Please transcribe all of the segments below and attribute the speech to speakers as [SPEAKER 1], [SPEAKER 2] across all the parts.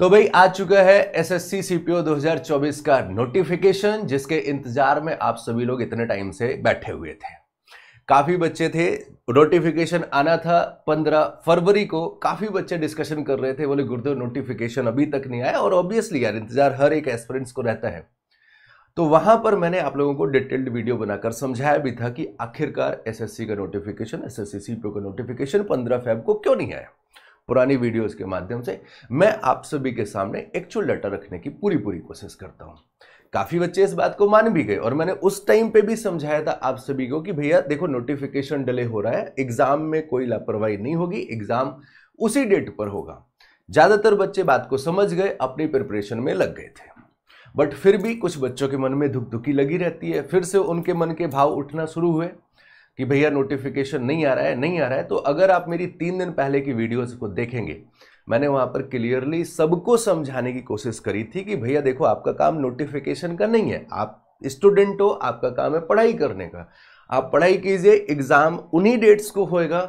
[SPEAKER 1] तो भाई आ चुका है एसएससी सीपीओ 2024 का नोटिफिकेशन जिसके इंतजार में आप सभी लोग इतने टाइम से बैठे हुए थे काफ़ी बच्चे थे नोटिफिकेशन आना था 15 फरवरी को काफ़ी बच्चे डिस्कशन कर रहे थे बोले गुरुदेव नोटिफिकेशन अभी तक नहीं आया और ऑब्वियसली यार इंतजार हर एक एस्पिरेंट्स को रहता है तो वहां पर मैंने आप लोगों को डिटेल्ड वीडियो बनाकर समझाया भी था कि आखिरकार एसएससी का नोटिफिकेशन एसएससी सीपीओ का नोटिफिकेशन 15 फेब को क्यों नहीं आया पुरानी वीडियोस के माध्यम से मैं आप सभी के सामने एक्चुअल डाटा रखने की पूरी पूरी कोशिश करता हूँ काफ़ी बच्चे इस बात को मान भी गए और मैंने उस टाइम पे भी समझाया था आप सभी को कि भैया देखो नोटिफिकेशन डिले हो रहा है एग्ज़ाम में कोई लापरवाही नहीं होगी एग्ज़ाम उसी डेट पर होगा ज़्यादातर बच्चे बात को समझ गए अपनी प्रिपरेशन में लग गए थे बट फिर भी कुछ बच्चों के मन में धुकधुकी लगी रहती है फिर से उनके मन के भाव उठना शुरू हुए कि भैया नोटिफिकेशन नहीं आ रहा है नहीं आ रहा है तो अगर आप मेरी तीन दिन पहले की वीडियोस को देखेंगे मैंने वहाँ पर क्लियरली सबको समझाने की कोशिश करी थी कि भैया देखो आपका काम नोटिफिकेशन का नहीं है आप स्टूडेंट हो आपका काम है पढ़ाई करने का आप पढ़ाई कीजिए एग्ज़ाम उन्हीं डेट्स को होएगा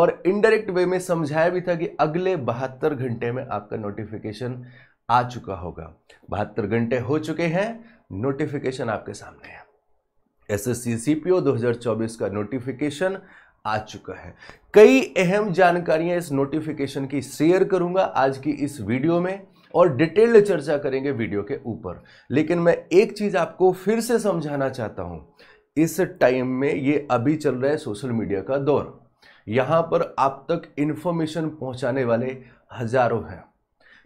[SPEAKER 1] और इनडायरेक्ट वे में समझाया भी था कि अगले बहत्तर घंटे में आपका नोटिफिकेशन आ चुका होगा बहत्तर घंटे हो चुके हैं नोटिफिकेशन आपके सामने है एस दो हजार चौबीस का नोटिफिकेशन आ चुका है कई अहम जानकारियां इस नोटिफिकेशन की शेयर करूंगा आज की इस वीडियो में और डिटेल्ड चर्चा करेंगे वीडियो के ऊपर लेकिन मैं एक चीज़ आपको फिर से समझाना चाहता हूँ इस टाइम में ये अभी चल रहा है सोशल मीडिया का दौर यहाँ पर आप तक इंफॉर्मेशन पहुँचाने वाले हजारों हैं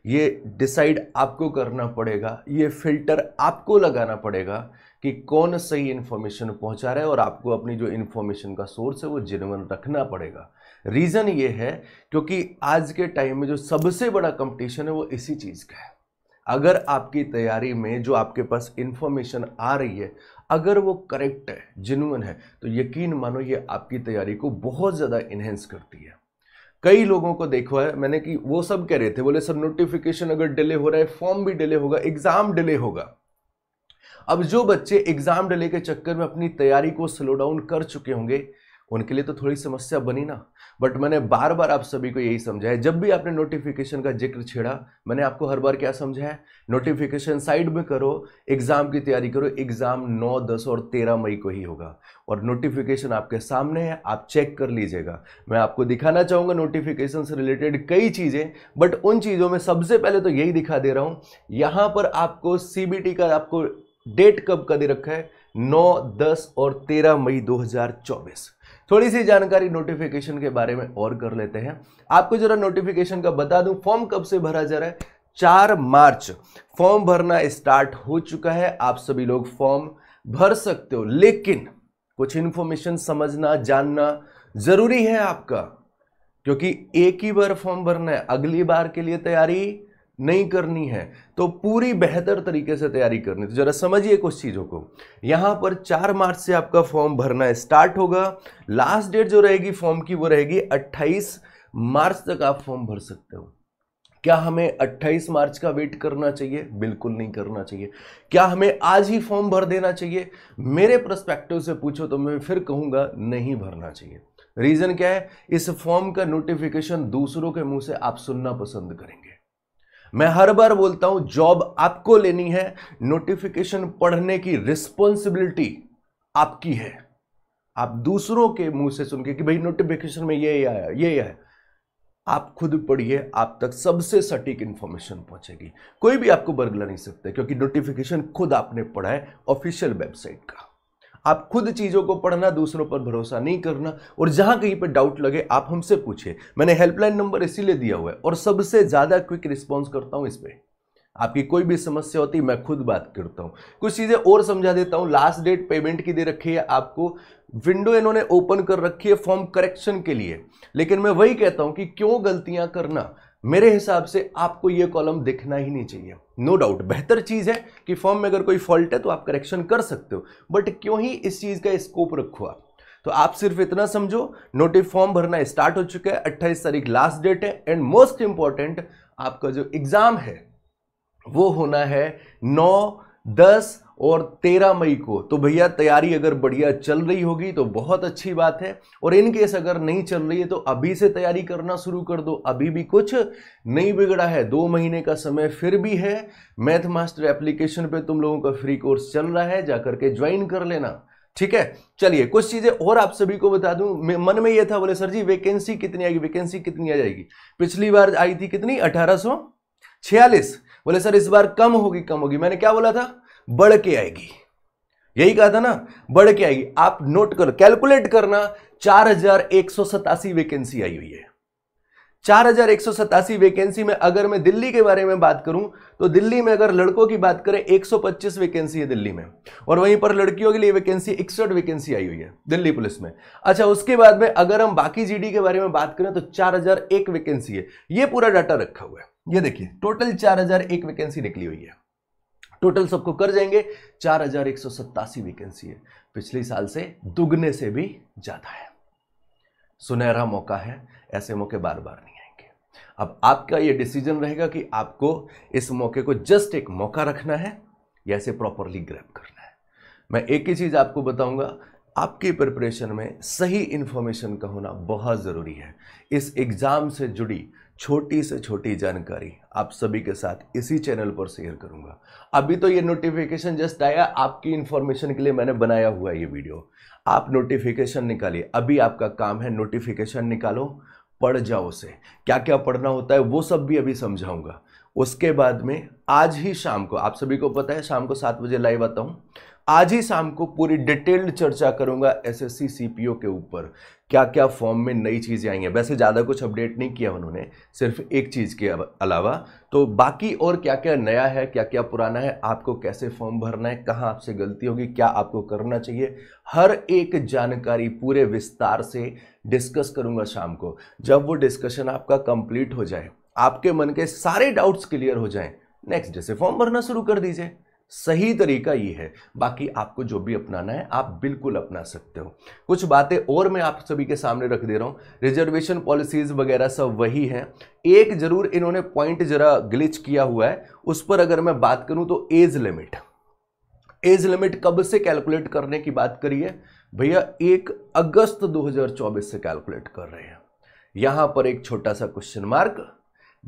[SPEAKER 1] ये डिसाइड आपको करना पड़ेगा ये फिल्टर आपको लगाना पड़ेगा कि कौन सही इन्फॉर्मेशन पहुंचा रहा है और आपको अपनी जो इन्फॉर्मेशन का सोर्स है वो जिनवन रखना पड़ेगा रीज़न ये है क्योंकि आज के टाइम में जो सबसे बड़ा कंपटीशन है वो इसी चीज़ का है अगर आपकी तैयारी में जो आपके पास इन्फॉर्मेशन आ रही है अगर वो करेक्ट है जिनवन है तो यकीन मानो ये आपकी तैयारी को बहुत ज़्यादा इन्हेंस करती है कई लोगों को देखा है मैंने कि वो सब कह रहे थे बोले सर नोटिफिकेशन अगर डिले हो रहा है फॉर्म भी डिले होगा एग्ज़ाम डिले होगा अब जो बच्चे एग्जाम डले के चक्कर में अपनी तैयारी को स्लो डाउन कर चुके होंगे उनके लिए तो थोड़ी समस्या बनी ना बट मैंने बार बार आप सभी को यही समझाया जब भी आपने नोटिफिकेशन का जिक्र छेड़ा मैंने आपको हर बार क्या समझाया नोटिफिकेशन साइड में करो एग्जाम की तैयारी करो एग्जाम 9, 10 और 13 मई को ही होगा और नोटिफिकेशन आपके सामने है आप चेक कर लीजिएगा मैं आपको दिखाना चाहूँगा नोटिफिकेशन से रिलेटेड कई चीज़ें बट उन चीज़ों में सबसे पहले तो यही दिखा दे रहा हूँ यहाँ पर आपको सी का आपको डेट कब का दे रखा है 9, 10 और 13 मई 2024 थोड़ी सी जानकारी नोटिफिकेशन के बारे में और कर लेते हैं आपको जरा नोटिफिकेशन का बता दूं फॉर्म कब से भरा जा रहा है चार मार्च फॉर्म भरना स्टार्ट हो चुका है आप सभी लोग फॉर्म भर सकते हो लेकिन कुछ इंफॉर्मेशन समझना जानना जरूरी है आपका क्योंकि एक ही बार फॉर्म भरना है अगली बार के लिए तैयारी नहीं करनी है तो पूरी बेहतर तरीके से तैयारी करनी तो जरा समझिए कुछ चीज़ों को यहाँ पर चार मार्च से आपका फॉर्म भरना स्टार्ट होगा लास्ट डेट जो रहेगी फॉर्म की वो रहेगी 28 मार्च तक आप फॉर्म भर सकते हो क्या हमें 28 मार्च का वेट करना चाहिए बिल्कुल नहीं करना चाहिए क्या हमें आज ही फॉर्म भर देना चाहिए मेरे प्रस्पेक्टिव से पूछो तो मैं फिर कहूँगा नहीं भरना चाहिए रीज़न क्या है इस फॉर्म का नोटिफिकेशन दूसरों के मुंह से आप सुनना पसंद करेंगे मैं हर बार बोलता हूं जॉब आपको लेनी है नोटिफिकेशन पढ़ने की रिस्पॉन्सिबिलिटी आपकी है आप दूसरों के मुंह से सुन के कि भाई नोटिफिकेशन में ये आया ये है आप खुद पढ़िए आप तक सबसे सटीक इंफॉर्मेशन पहुंचेगी कोई भी आपको बरगला नहीं सकता क्योंकि नोटिफिकेशन खुद आपने पढ़ा है ऑफिशियल वेबसाइट का आप खुद चीज़ों को पढ़ना दूसरों पर भरोसा नहीं करना और जहाँ कहीं पर डाउट लगे आप हमसे पूछे मैंने हेल्पलाइन नंबर इसीलिए दिया हुआ है और सबसे ज़्यादा क्विक रिस्पॉन्स करता हूँ इस पर आपकी कोई भी समस्या होती मैं खुद बात करता हूँ कुछ चीज़ें और समझा देता हूँ लास्ट डेट पेमेंट की दे रखी है आपको विंडो इन्होंने ओपन कर रखी है फॉर्म करेक्शन के लिए लेकिन मैं वही कहता हूँ कि क्यों गलतियाँ करना मेरे हिसाब से आपको ये कॉलम दिखना ही नहीं चाहिए नो no डाउट बेहतर चीज़ है कि फॉर्म में अगर कोई फॉल्ट है तो आप करेक्शन कर सकते हो बट क्यों ही इस चीज़ का स्कोप रखो आप तो आप सिर्फ इतना समझो नोटिस फॉर्म भरना स्टार्ट हो चुका है अट्ठाईस तारीख लास्ट डेट है एंड मोस्ट इंपॉर्टेंट आपका जो एग्ज़ाम है वो होना है नौ दस और तेरह मई को तो भैया तैयारी अगर बढ़िया चल रही होगी तो बहुत अच्छी बात है और इन केस अगर नहीं चल रही है तो अभी से तैयारी करना शुरू कर दो अभी भी कुछ नहीं बिगड़ा है दो महीने का समय फिर भी है मैथ मास्टर एप्लीकेशन पे तुम लोगों का फ्री कोर्स चल रहा है जाकर के ज्वाइन कर लेना ठीक है चलिए कुछ चीजें और आप सभी को बता दूं मन में यह था बोले सर जी वैकेंसी कितनी आएगी वैकेंसी कितनी आ जाएगी पिछली बार आई थी कितनी अठारह छियालीस बोले सर इस बार कम होगी कम होगी मैंने क्या बोला था बढ़ के आएगी यही कहा था ना बढ़ के आएगी आप नोट करो कैलकुलेट करना चार हजार एक सौ सतासी वैकेंसी आई हुई है चार हजार एक सौ सतासी वैकेंसी में अगर मैं दिल्ली के बारे में बात करूं तो दिल्ली में अगर लड़कों की बात करें 125 वैकेंसी है दिल्ली में और वहीं पर लड़कियों के लिए वैकेंसी इकसठ वैकेंसी आई हुई है दिल्ली पुलिस में अच्छा उसके बाद में अगर हम बाकी जीडी के बारे में बात करें तो चार हजार एक वैकेंसी है ये पूरा डाटा रखा हुआ है ये देखिए टोटल चार हजार एक वैकेंसी निकली हुई है टोटल सबको कर जाएंगे चार हजार एक सौ सत्तासी वैकेंसी है पिछले साल से दुगने से भी ज़्यादा है सुनहरा मौका है ऐसे मौके बार बार नहीं आएंगे अब आपका ये डिसीजन रहेगा कि आपको इस मौके को जस्ट एक मौका रखना है या इसे प्रॉपरली ग्रैप करना है मैं एक ही चीज़ आपको बताऊंगा आपकी प्रिपरेशन में सही इन्फॉर्मेशन का होना बहुत ज़रूरी है इस एग्ज़ाम से जुड़ी छोटी से छोटी जानकारी आप सभी के साथ इसी चैनल पर शेयर करूंगा अभी तो ये नोटिफिकेशन जस्ट आया आपकी इन्फॉर्मेशन के लिए मैंने बनाया हुआ ये वीडियो आप नोटिफिकेशन निकालिए अभी आपका काम है नोटिफिकेशन निकालो पढ़ जाओ उसे क्या क्या पढ़ना होता है वो सब भी अभी समझाऊंगा उसके बाद में आज ही शाम को आप सभी को पता है शाम को सात बजे लाइव आता हूँ आज ही शाम को पूरी डिटेल्ड चर्चा करूंगा एसएससी सीपीओ के ऊपर क्या क्या फॉर्म में नई चीज़ें आई हैं वैसे ज़्यादा कुछ अपडेट नहीं किया उन्होंने सिर्फ एक चीज़ के अलावा तो बाकी और क्या क्या नया है क्या क्या पुराना है आपको कैसे फॉर्म भरना है कहाँ आपसे गलती होगी क्या आपको करना चाहिए हर एक जानकारी पूरे विस्तार से डिस्कस करूंगा शाम को जब वो डिस्कशन आपका कंप्लीट हो जाए आपके मन के सारे डाउट्स क्लियर हो जाएं नेक्स्ट डे से फॉर्म भरना शुरू कर दीजिए सही तरीका ये है बाकी आपको जो भी अपनाना है आप बिल्कुल अपना सकते हो कुछ बातें और मैं आप सभी के सामने रख दे रहा हूँ रिजर्वेशन पॉलिसीज़ वगैरह सब वही हैं एक ज़रूर इन्होंने पॉइंट ज़रा ग्लिच किया हुआ है उस पर अगर मैं बात करूँ तो एज लिमिट एज लिमिट कब से कैलकुलेट करने की बात करिए भैया एक अगस्त 2024 से कैलकुलेट कर रहे हैं यहां पर एक छोटा सा क्वेश्चन मार्क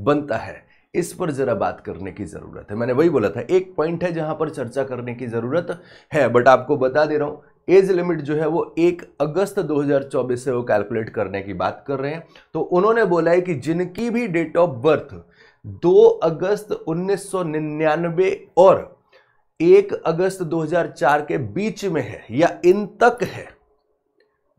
[SPEAKER 1] बनता है इस पर ज़रा बात करने की ज़रूरत है मैंने वही बोला था एक पॉइंट है जहाँ पर चर्चा करने की ज़रूरत है बट आपको बता दे रहा हूँ एज लिमिट जो है वो एक अगस्त 2024 से वो कैलकुलेट करने की बात कर रहे हैं तो उन्होंने बोला है कि जिनकी भी डेट ऑफ बर्थ 2 अगस्त 1999 और 1 अगस्त 2004 के बीच में है या इन तक है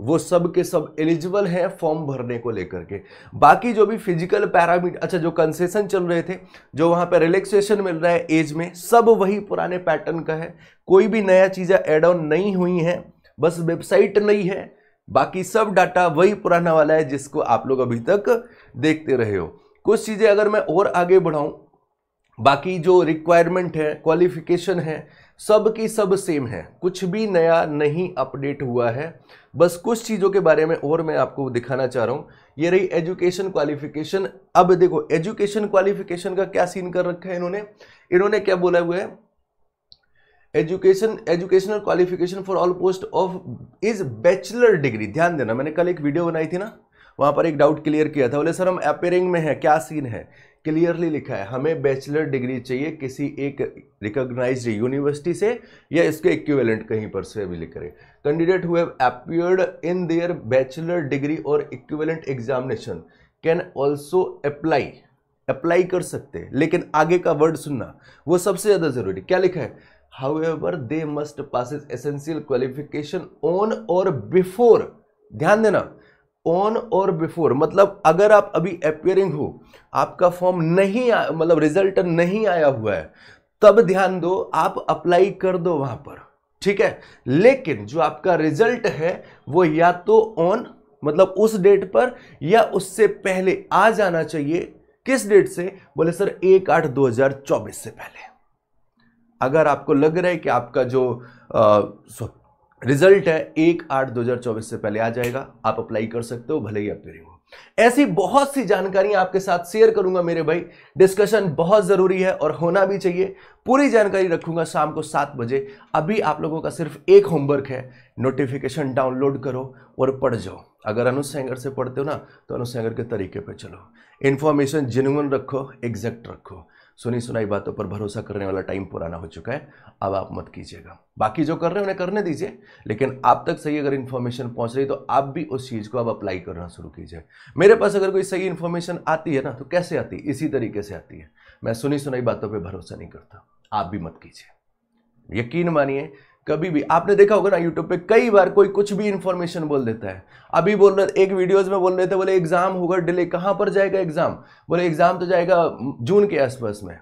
[SPEAKER 1] वो सब के सब एलिजिबल हैं फॉर्म भरने को लेकर के बाकी जो भी फिजिकल पैरामीटर अच्छा जो कंसेशन चल रहे थे जो वहाँ पर रिलैक्सेशन मिल रहा है एज में सब वही पुराने पैटर्न का है कोई भी नया चीज़ें एड ऑन नहीं हुई हैं बस वेबसाइट नहीं है बाकी सब डाटा वही पुराना वाला है जिसको आप लोग अभी तक देखते रहे हो कुछ चीज़ें अगर मैं और आगे बढ़ाऊँ बाकी जो रिक्वायरमेंट है क्वालिफिकेशन है सब की सब सेम है कुछ भी नया नहीं अपडेट हुआ है बस कुछ चीज़ों के बारे में और मैं आपको दिखाना चाह रहा हूँ ये रही एजुकेशन क्वालिफिकेशन अब देखो एजुकेशन क्वालिफिकेशन का क्या सीन कर रखा है इन्होंने इन्होंने क्या बोला हुआ है education educational qualification for all post of is bachelor degree ध्यान देना मैंने कल एक वीडियो बनाई थी ना वहाँ पर एक डाउट क्लियर किया था बोले सर हम अपेयरिंग में है क्या सीन है क्लियरली लिखा है हमें बैचलर डिग्री चाहिए किसी एक रिकॉग्नाइज्ड यूनिवर्सिटी से या इसके इक्विवेलेंट कहीं पर से भी लिख रहे कैंडिडेट हुए appeared in their bachelor degree और equivalent examination can also apply apply कर सकते हैं लेकिन आगे का वर्ड सुनना वो सबसे ज़्यादा ज़रूरी क्या लिखा है however they must passes essential qualification on और बिफोर ध्यान देना ऑन और बिफोर मतलब अगर आप अभी अपियरिंग हो आपका फॉर्म नहीं मतलब रिजल्ट नहीं आया हुआ है तब ध्यान दो आप अप्लाई कर दो वहां पर ठीक है लेकिन जो आपका रिजल्ट है वो या तो ऑन मतलब उस डेट पर या उससे पहले आ जाना चाहिए किस डेट से बोले सर एक आठ दो हजार चौबीस से पहले अगर आपको लग रहा है कि आपका जो रिजल्ट है एक आठ दो हजार चौबीस से पहले आ जाएगा आप अप्लाई कर सकते हो भले ही आप हो ऐसी बहुत सी जानकारियां आपके साथ शेयर करूंगा मेरे भाई डिस्कशन बहुत ज़रूरी है और होना भी चाहिए पूरी जानकारी रखूंगा शाम को सात बजे अभी आप लोगों का सिर्फ एक होमवर्क है नोटिफिकेशन डाउनलोड करो और पढ़ जाओ अगर अनुसैंगर सेंगर से पढ़ते हो ना तो अनुसैंगर सेंगर के तरीके पर चलो इन्फॉर्मेशन जेन्यून रखो एग्जैक्ट रखो सुनी सुनाई बातों पर भरोसा करने वाला टाइम पुराना हो चुका है अब आप मत कीजिएगा बाकी जो कर रहे हैं उन्हें करने दीजिए लेकिन आप तक सही अगर इन्फॉर्मेशन पहुंच रही तो आप भी उस चीज़ को अब अप्लाई करना शुरू कीजिए मेरे पास अगर कोई सही इन्फॉर्मेशन आती है ना तो कैसे आती है इसी तरीके से आती है मैं सुनी सुनाई बातों पर भरोसा नहीं करता आप भी मत कीजिए यकीन मानिए कभी भी आपने देखा होगा ना यूट्यूब पे कई बार कोई कुछ भी इन्फॉर्मेशन बोल देता है अभी बोल रहे एक वीडियोस में बोल रहे थे बोले एग्जाम होगा डिले कहाँ पर जाएगा एग्जाम बोले एग्जाम तो जाएगा जून के आसपास में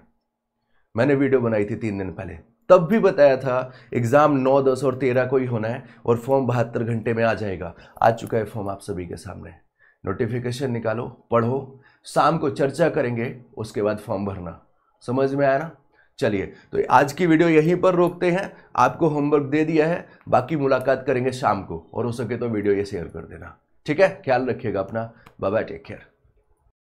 [SPEAKER 1] मैंने वीडियो बनाई थी तीन दिन पहले तब भी बताया था एग्ज़ाम नौ दस और तेरह को ही होना है और फॉर्म बहत्तर घंटे में आ जाएगा आ चुका है फॉर्म आप सभी के सामने नोटिफिकेशन निकालो पढ़ो शाम को चर्चा करेंगे उसके बाद फॉर्म भरना समझ में आया ना चलिए तो आज की वीडियो यहीं पर रोकते हैं आपको होमवर्क दे दिया है बाकी मुलाकात करेंगे शाम को और हो सके तो वीडियो ये शेयर कर देना ठीक है ख्याल रखिएगा अपना बाबा टेक केयर